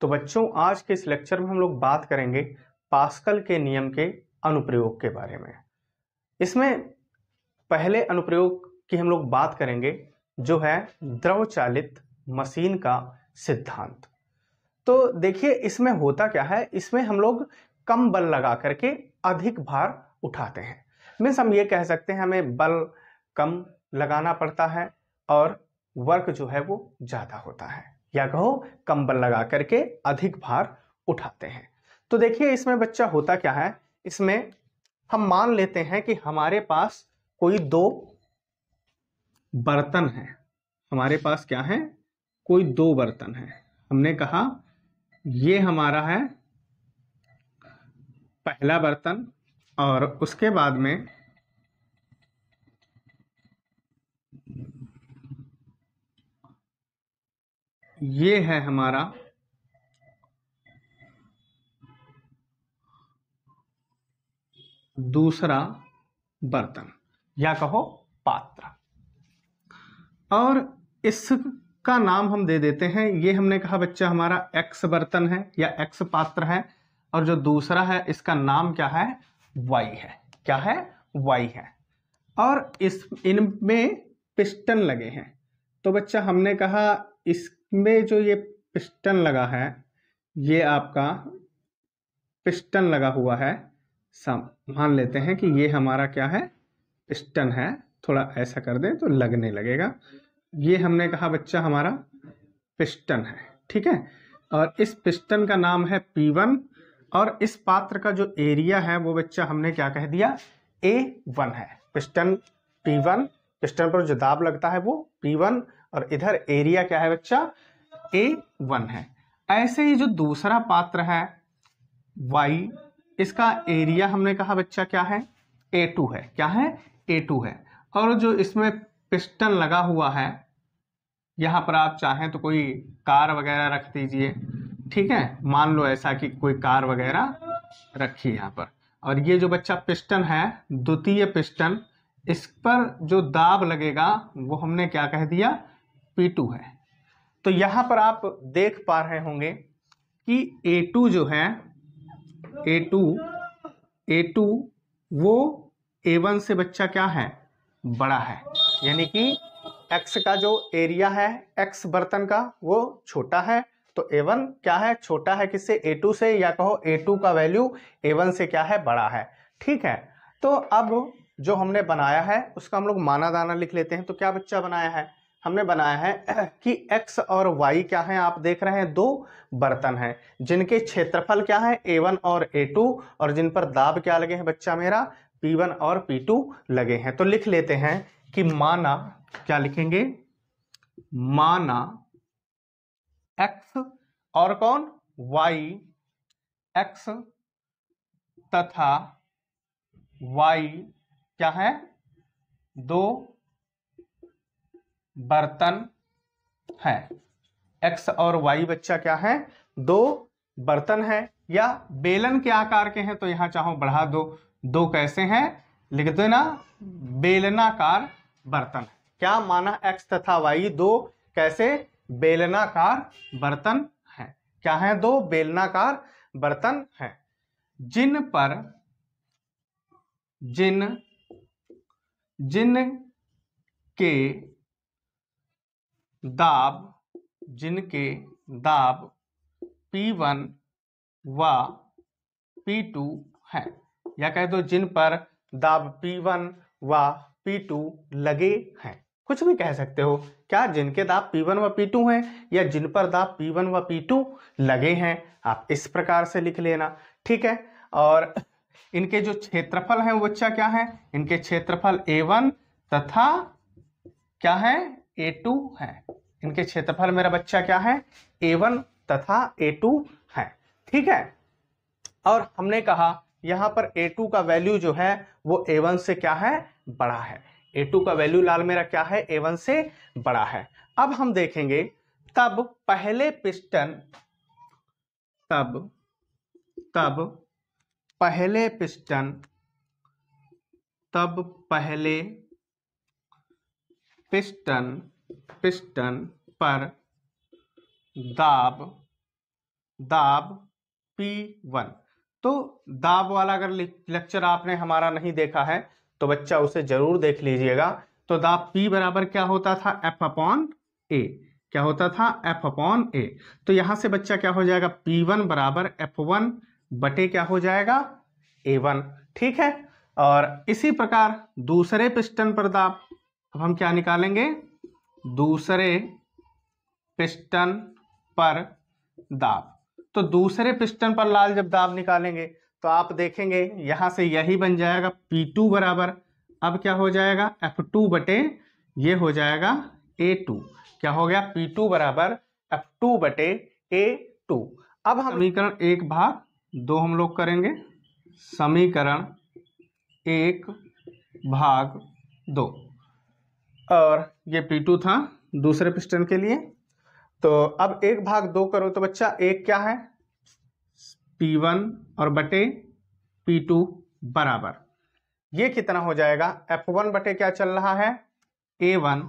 तो बच्चों आज के इस लेक्चर में हम लोग बात करेंगे पास्कल के नियम के अनुप्रयोग के बारे में इसमें पहले अनुप्रयोग की हम लोग बात करेंगे जो है द्रव चालित मशीन का सिद्धांत तो देखिए इसमें होता क्या है इसमें हम लोग कम बल लगा करके अधिक भार उठाते हैं मीन्स हम ये कह सकते हैं हमें बल कम लगाना पड़ता है और वर्क जो है वो ज़्यादा होता है या कहो कंबल लगा करके अधिक भार उठाते हैं तो देखिए इसमें बच्चा होता क्या है इसमें हम मान लेते हैं कि हमारे पास कोई दो बर्तन है हमारे पास क्या है कोई दो बर्तन है हमने कहा ये हमारा है पहला बर्तन और उसके बाद में ये है हमारा दूसरा बर्तन या कहो पात्र और इसका नाम हम दे देते हैं ये हमने कहा बच्चा हमारा एक्स बर्तन है या एक्स पात्र है और जो दूसरा है इसका नाम क्या है वाई है क्या है वाई है और इस इनमें पिस्टन लगे हैं तो बच्चा हमने कहा इस में जो ये पिस्टन लगा है ये आपका पिस्टन लगा हुआ है मान लेते हैं कि ये हमारा क्या है पिस्टन है थोड़ा ऐसा कर दें तो लगने लगेगा ये हमने कहा बच्चा हमारा पिस्टन है ठीक है और इस पिस्टन का नाम है P1 और इस पात्र का जो एरिया है वो बच्चा हमने क्या कह दिया A1 है पिस्टन P1 पिस्टन पर जो दाब लगता है वो P1 और इधर एरिया क्या है बच्चा ए वन है ऐसे ही जो दूसरा पात्र है वाई इसका एरिया हमने कहा बच्चा क्या है ए टू है क्या है ए टू है और जो इसमें पिस्टन लगा हुआ है यहाँ पर आप चाहें तो कोई कार वगैरह रख दीजिए ठीक है मान लो ऐसा कि कोई कार वगैरह रखी यहाँ पर और ये जो बच्चा पिस्टन है द्वितीय पिस्टन इस पर जो दाब लगेगा वो हमने क्या कह दिया टू है तो यहाँ पर आप देख पा रहे होंगे कि टू जो है ए टू वो वन से बच्चा क्या है बड़ा है यानी कि x का जो एरिया है x बर्तन का वो छोटा है तो वन क्या है छोटा है किससे ए टू से या कहो ए टू का वैल्यू वन से क्या है बड़ा है ठीक है तो अब जो हमने बनाया है उसका हम लोग माना दाना लिख लेते हैं तो क्या बच्चा बनाया है हमने बनाया है कि x और y क्या है आप देख रहे हैं दो बर्तन हैं जिनके क्षेत्रफल क्या है a1 और a2 और जिन पर दाब क्या लगे हैं बच्चा मेरा p1 और p2 लगे हैं तो लिख लेते हैं कि माना क्या लिखेंगे माना x और कौन y x तथा y क्या है दो बर्तन है एक्स और वाई बच्चा क्या है दो बर्तन है या बेलन के आकार के हैं तो यहाँ चाहो बढ़ा दो दो कैसे हैं लिख देना बेलनाकार बर्तन क्या माना एक्स तथा वाई दो कैसे बेलनाकार बर्तन है क्या है दो बेलनाकार बर्तन है जिन पर जिन जिन के दाब जिनके दाब P1 व P2 हैं या कह दो जिन पर दाब P1 व P2 लगे हैं कुछ भी कह सकते हो क्या जिनके दाब P1 व P2 हैं या जिन पर दाब P1 व P2 लगे हैं आप इस प्रकार से लिख लेना ठीक है और इनके जो क्षेत्रफल हैं वो अच्छा क्या है इनके क्षेत्रफल A1 तथा क्या है ए टू है इनके क्षेत्रफल मेरा बच्चा क्या है ए वन तथा ए टू है ठीक है और हमने कहा यहां पर ए टू का वैल्यू जो है वो ए वन से क्या है बड़ा है ए टू का वैल्यू लाल मेरा क्या है ए वन से बड़ा है अब हम देखेंगे तब पहले पिस्टन तब तब पहले पिस्टन तब पहले पिस्टन पिस्टन पर दाब दाब पी वन तो दाब वाला अगर लेक्चर आपने हमारा नहीं देखा है तो बच्चा उसे जरूर देख लीजिएगा तो दाब पी बराबर क्या होता था एफ अपॉन ए क्या होता था एफ अपॉन ए तो यहां से बच्चा क्या हो जाएगा पी वन बराबर एफ वन बटे क्या हो जाएगा ए वन ठीक है और इसी प्रकार दूसरे पिस्टन पर दाब अब हम क्या निकालेंगे दूसरे पिस्टन पर दाब तो दूसरे पिस्टन पर लाल जब दाब निकालेंगे तो आप देखेंगे यहां से यही बन जाएगा पी टू बराबर अब क्या हो जाएगा एफ टू बटे ये हो जाएगा ए टू क्या हो गया पी टू बराबर एफ टू बटे ए टू अब हम समीकरण एक भाग दो हम लोग करेंगे समीकरण एक भाग दो और ये पी टू था दूसरे पिस्टन के लिए तो अब एक भाग दो करो तो बच्चा एक क्या है पी वन और बटे पी टू बराबर ये कितना हो जाएगा एफ वन बटे क्या चल रहा है ए वन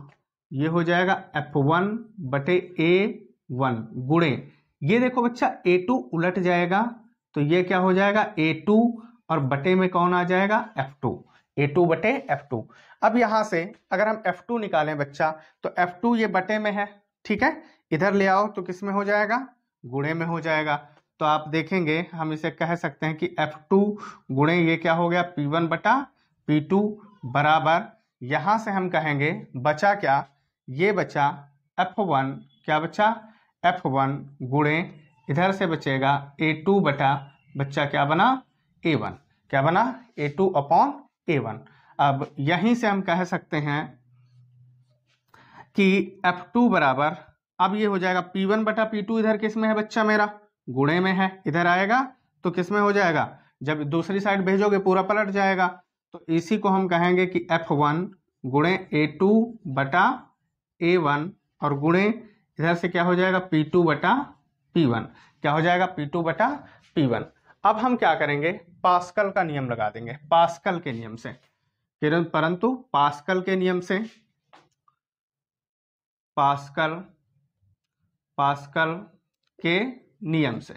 ये हो जाएगा एफ वन बटे ए वन गुड़े ये देखो बच्चा ए टू उलट जाएगा तो ये क्या हो जाएगा ए टू और बटे में कौन आ जाएगा एफ टू ए टू बटे एफ टू अब यहाँ से अगर हम एफ टू निकालें बच्चा तो एफ टू ये बटे में है ठीक है इधर ले आओ तो किस में हो जाएगा गुणे में हो जाएगा तो आप देखेंगे हम इसे कह सकते हैं कि एफ टू गुणे ये क्या हो गया पी वन बटा पी टू बराबर यहाँ से हम कहेंगे बचा क्या ये बचा एफ वन क्या बचा एफ वन गुणे इधर से बचेगा ए टू बटा बच्चा क्या बना ए वन क्या बना A two upon A one अब यहीं से हम कह सकते हैं कि एफ टू बराबर अब ये हो जाएगा पी वन बटा पी टू इधर किस में है बच्चा मेरा गुणे में है इधर आएगा तो किस में हो जाएगा जब दूसरी साइड भेजोगे पूरा पलट जाएगा तो इसी को हम कहेंगे कि एफ वन गुणे ए टू बटा ए वन और गुणे इधर से क्या हो जाएगा पी टू बटा पी वन क्या हो जाएगा पी टू बटा पी वन अब हम क्या करेंगे पास्कल का नियम लगा देंगे पास्कल के नियम से किरण परंतु पास्कल के नियम से पास्कल पास्कल के नियम से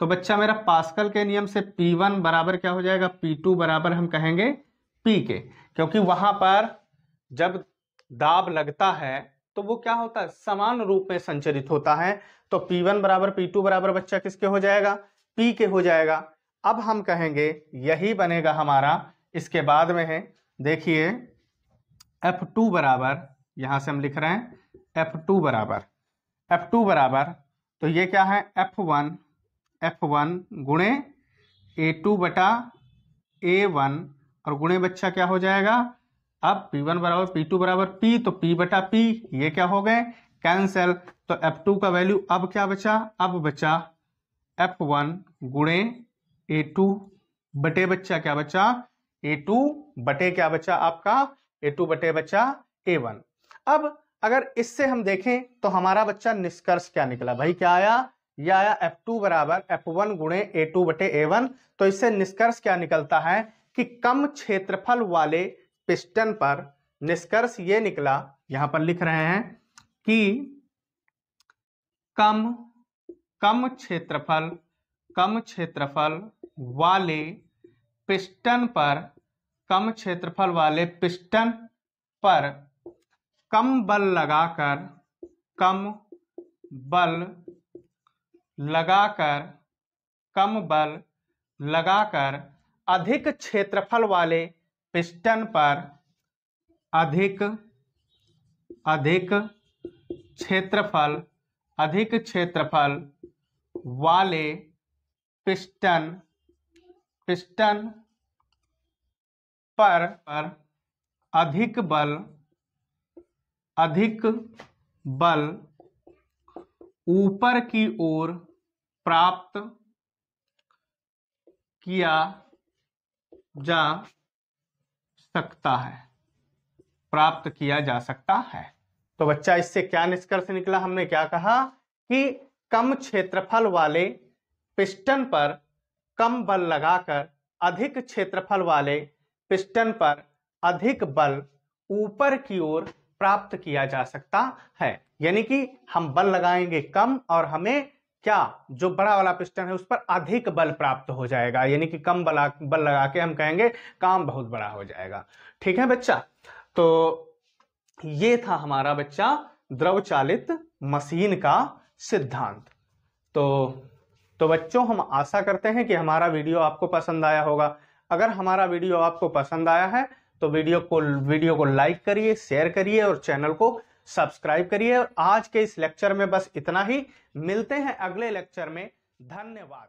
तो बच्चा मेरा पास्कल के नियम से P1 बराबर क्या हो जाएगा P2 बराबर हम कहेंगे P के क्योंकि वहां पर जब दाब लगता है तो वो क्या होता है समान रूप में संचरित होता है तो P1 बराबर P2 बराबर बच्चा किसके हो जाएगा पी के हो जाएगा अब हम कहेंगे यही बनेगा हमारा इसके बाद में है देखिए एफ टू बराबर यहाँ से हम लिख रहे हैं एफ टू बराबर एफ टू बराबर तो ये क्या है एफ वन एफ वन गुणे ए टू बटा ए वन और गुणे बच्चा क्या हो जाएगा अब पी वन बराबर पी टू बराबर पी तो पी बटा पी ये क्या हो गए कैंसल तो एफ टू का वैल्यू अब क्या बचा अब बचा एफ वन गुणे ए टू बटे बच्चा क्या बच्चा ए टू बटे क्या बच्चा आपका ए टू बटे बच्चा ए वन अब अगर इससे हम देखें तो हमारा बच्चा निष्कर्ष क्या निकला भाई क्या आया यह आया एफ टू बराबर एफ वन गुणे ए टू बटे ए वन तो इससे निष्कर्ष क्या निकलता है कि कम क्षेत्रफल वाले पिस्टन पर निष्कर्ष ये निकला यहां पर लिख रहे हैं कि कम कम क्षेत्रफल कम क्षेत्रफल वाले पिस्टन पर कम क्षेत्रफल वाले पिस्टन पर कम बल लगाकर कम बल लगाकर कम बल लगाकर अधिक क्षेत्रफल वाले पिस्टन पर अधिक अधिक क्षेत्रफल अधिक क्षेत्रफल वाले पिस्टन पिस्टन पर पर अधिक बल अधिक बल ऊपर की ओर प्राप्त किया जा सकता है प्राप्त किया जा सकता है तो बच्चा इससे क्या निष्कर्ष निकला हमने क्या कहा कि कम क्षेत्रफल वाले पिस्टन पर कम बल लगाकर अधिक क्षेत्रफल वाले पिस्टन पर अधिक बल ऊपर की ओर प्राप्त किया जा सकता है यानी कि हम बल लगाएंगे कम और हमें क्या जो बड़ा वाला पिस्टन है उस पर अधिक बल प्राप्त हो जाएगा यानी कि कम बला बल लगा के हम कहेंगे काम बहुत बड़ा हो जाएगा ठीक है बच्चा तो ये था हमारा बच्चा द्रव चालित मशीन का सिद्धांत तो तो बच्चों हम आशा करते हैं कि हमारा वीडियो आपको पसंद आया होगा अगर हमारा वीडियो आपको पसंद आया है तो वीडियो को वीडियो को लाइक करिए शेयर करिए और चैनल को सब्सक्राइब करिए और आज के इस लेक्चर में बस इतना ही मिलते हैं अगले लेक्चर में धन्यवाद